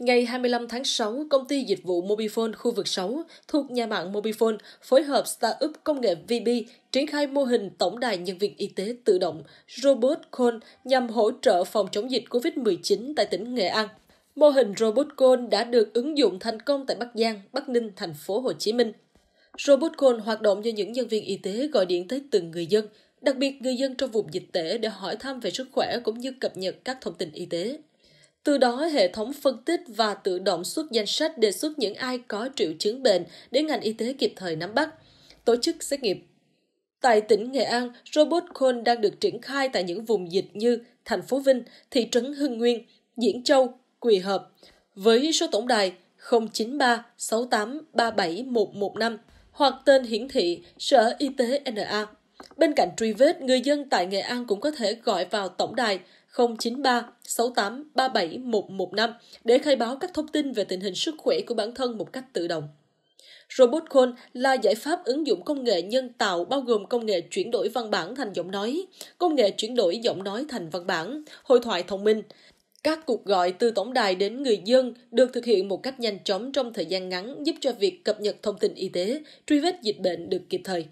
Ngày 25 tháng 6, công ty dịch vụ Mobifone khu vực 6 thuộc nhà mạng Mobifone phối hợp Startup Công nghệ VB triển khai mô hình tổng đài nhân viên y tế tự động Robot Call nhằm hỗ trợ phòng chống dịch COVID-19 tại tỉnh Nghệ An. Mô hình Robot Call đã được ứng dụng thành công tại Bắc Giang, Bắc Ninh, thành phố Hồ Chí Minh. Robot Call hoạt động do những nhân viên y tế gọi điện tới từng người dân, đặc biệt người dân trong vùng dịch tễ để hỏi thăm về sức khỏe cũng như cập nhật các thông tin y tế. Từ đó, hệ thống phân tích và tự động xuất danh sách đề xuất những ai có triệu chứng bệnh để ngành y tế kịp thời nắm bắt, tổ chức xét nghiệm. Tại tỉnh Nghệ An, robot Cone đang được triển khai tại những vùng dịch như thành phố Vinh, thị trấn Hưng Nguyên, Diễn Châu, Quỳ Hợp, với số tổng đài 093 68 37 115 hoặc tên hiển thị Sở Y tế NA. Bên cạnh truy vết, người dân tại Nghệ An cũng có thể gọi vào tổng đài 093 68 37 115 để khai báo các thông tin về tình hình sức khỏe của bản thân một cách tự động. Robot Call là giải pháp ứng dụng công nghệ nhân tạo bao gồm công nghệ chuyển đổi văn bản thành giọng nói, công nghệ chuyển đổi giọng nói thành văn bản, hội thoại thông minh. Các cuộc gọi từ tổng đài đến người dân được thực hiện một cách nhanh chóng trong thời gian ngắn giúp cho việc cập nhật thông tin y tế, truy vết dịch bệnh được kịp thời.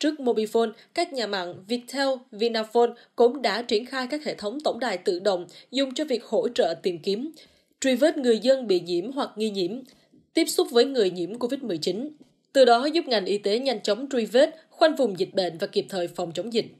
Trước Mobifone, các nhà mạng Viettel, Vinaphone cũng đã triển khai các hệ thống tổng đài tự động dùng cho việc hỗ trợ tìm kiếm, truy vết người dân bị nhiễm hoặc nghi nhiễm, tiếp xúc với người nhiễm COVID-19. Từ đó giúp ngành y tế nhanh chóng truy vết, khoanh vùng dịch bệnh và kịp thời phòng chống dịch.